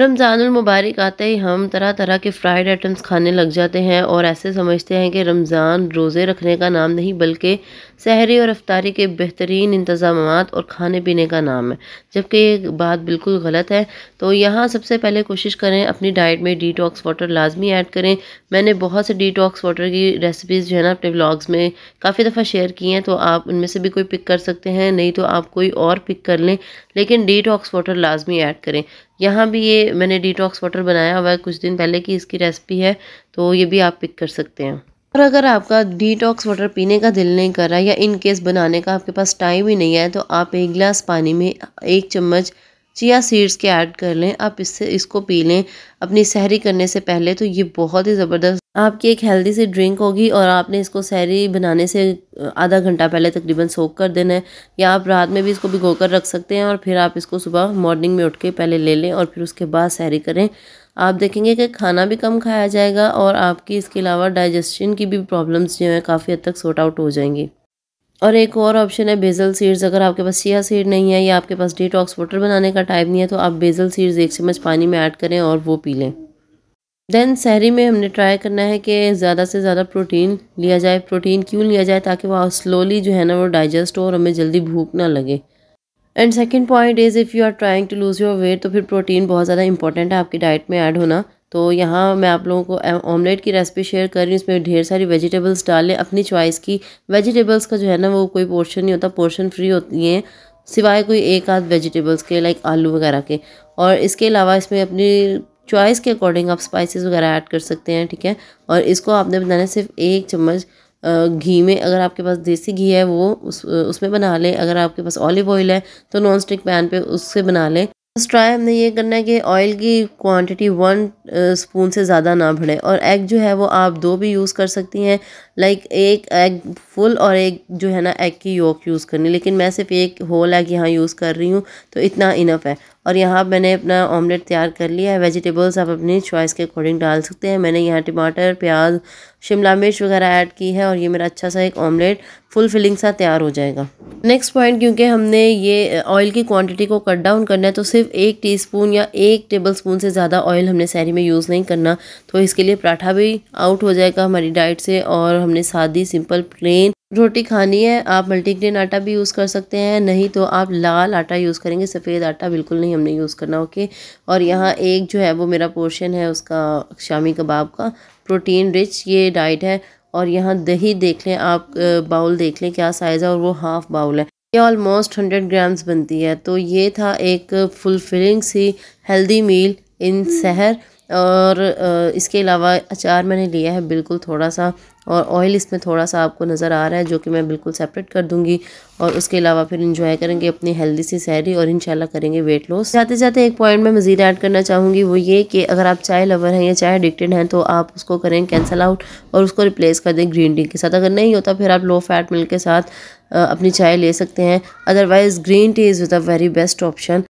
रमज़ानमबारक आते ही हम तरह तरह के फ्राइड आइटम्स खाने लग जाते हैं और ऐसे समझते हैं कि रमज़ान रोज़े रखने का नाम नहीं बल्कि सहरी और अफ्तारी के बेहतरीन इंतज़ाम और खाने पीने का नाम है जबकि ये बात बिल्कुल गलत है तो यहाँ सबसे पहले कोशिश करें अपनी डाइट में डी टॉक्स वाटर लाजमी ऐड करें मैंने बहुत से डी टॉक्स वाटर की रेसिपीज़ जो है ना अपने ब्लॉग्स में काफ़ी दफ़ा शेयर की हैं तो आप उनमें से भी कोई पिक कर सकते हैं नहीं तो आप कोई और पिक कर लें लेकिन डी टॉक्स वाटर लाजमी ऐड करें यहाँ भी ये मैंने डिटॉक्स वाटर बनाया हुआ है कुछ दिन पहले की इसकी रेसिपी है तो ये भी आप पिक कर सकते हैं और अगर आपका डिटॉक्स वाटर पीने का दिल नहीं कर रहा या इन केस बनाने का आपके पास टाइम ही नहीं है तो आप एक गिलास पानी में एक चम्मच चिया सीड्स के ऐड कर लें आप इससे इसको पी लें अपनी सहरी करने से पहले तो ये बहुत ही ज़बरदस्त आपकी एक हेल्दी सी ड्रिंक होगी और आपने इसको सैरी बनाने से आधा घंटा पहले तकरीबन सोख कर देना है या आप रात में भी इसको भिगो कर रख सकते हैं और फिर आप इसको सुबह मॉर्निंग में उठ के पहले ले लें और फिर उसके बाद सैरी करें आप देखेंगे कि खाना भी कम खाया जाएगा और आपकी इसके अलावा डाइजेशन की भी प्रॉब्लम्स जो हैं काफ़ी हद तक सॉर्ट आउट हो जाएंगी और एक और ऑप्शन है बेजल सीड्स अगर आपके पास सिया सीड नहीं है या आपके पास डिटॉक्स वाटर बनाने का टाइप नहीं है तो आप बेजल सीड्स एक चम्मच पानी में ऐड करें और वो पी लें देन सहरी में हमने ट्राई करना है कि ज़्यादा से ज़्यादा प्रोटीन लिया जाए प्रोटीन क्यों लिया जाए ताकि वह स्लोली जो है ना वो डाइजेस्ट हो और हमें जल्दी भूख ना लगे and second point is if you are trying to lose your weight तो फिर प्रोटीन बहुत ज़्यादा इंपॉर्टेंट है आपकी डाइट में ऐड होना तो यहाँ मैं आप लोगों को ऑमलेट की रेसिपी शेयर कर रही हूँ इसमें ढेर सारी वेजिटेबल्स डालें अपनी चॉइस की वेजिटेबल्स का जो है ना वो कोई पोर्शन नहीं होता पोर्शन फ्री होती हैं सिवाय कोई एक आध वेजिटेबल्स के लाइक आलू वगैरह के और इसके अलावा इसमें अपनी चॉइस के अकॉर्डिंग आप स्पाइसेस वगैरह ऐड कर सकते हैं ठीक है और इसको आपने बनाना सिर्फ एक चम्मच घी में अगर आपके पास देसी घी है वो उस उसमें बना लें अगर आपके पास ऑलिव ऑयल है तो नॉन स्टिक पैन पे उससे बना लें बस ट्राई हमने ये करना है कि ऑयल की क्वांटिटी वन स्पून से ज़्यादा ना बढ़े और एग जो है वो आप दो भी यूज़ कर सकती हैं लाइक एक एग फुल और एक जो है ना एग की योक यूज़ करनी लेकिन मैं सिर्फ एक होल एग यहाँ यूज़ कर रही हूँ तो इतना इनफ है और यहाँ मैंने अपना ऑमलेट तैयार कर लिया है वेजिटेबल्स आप अपनी चॉइस के अकॉर्डिंग डाल सकते हैं मैंने यहाँ टमाटर प्याज शिमला मिर्च वगैरह ऐड की है और ये मेरा अच्छा सा एक ऑमलेट फुल फिलिंग सा तैयार हो जाएगा नेक्स्ट पॉइंट क्योंकि हमने ये ऑयल की क्वांटिटी को कट डाउन करना है तो सिर्फ एक टीस्पून या एक टेबल स्पून से ज़्यादा ऑयल हमने सैरी में यूज़ नहीं करना तो इसके लिए पराठा भी आउट हो जाएगा हमारी डाइट से और हमने सादी सिंपल प्लेन रोटी खानी है आप मल्टीग्रेन आटा भी यूज़ कर सकते हैं नहीं तो आप लाल आटा यूज़ करेंगे सफ़ेद आटा बिल्कुल नहीं हमने यूज़ करना ओके और यहाँ एक जो है वो मेरा पोर्शन है उसका शामी कबाब का प्रोटीन रिच ये डाइट है और यहाँ दही देख लें आप बाउल देख लें क्या साइज़ है और वो हाफ़ बाउल है ये ऑलमोस्ट हंड्रेड ग्राम्स बनती है तो ये था एक फुलफिलिंग सी हेल्दी मील इन शहर और इसके अलावा अचार मैंने लिया है बिल्कुल थोड़ा सा और ऑयल इसमें थोड़ा सा आपको नज़र आ रहा है जो कि मैं बिल्कुल सेपरेट कर दूंगी और उसके अलावा फिर इंजॉय करेंगे अपनी हेल्दी सी सैरी और इनशाला करेंगे वेट लॉस जाते जाते एक पॉइंट मैं मज़ीद ऐड करना चाहूँगी वो ये कि अगर आप चाय लवर हैं या चाय एडिक्टेड हैं तो आप उसको करें कैंसिल आउट और उसको रिप्लेस कर दें ग्रीन टी के साथ अगर नहीं होता फिर आप लो फैट मिल्क के साथ अपनी चाय ले सकते हैं otherwise green tea is the very best option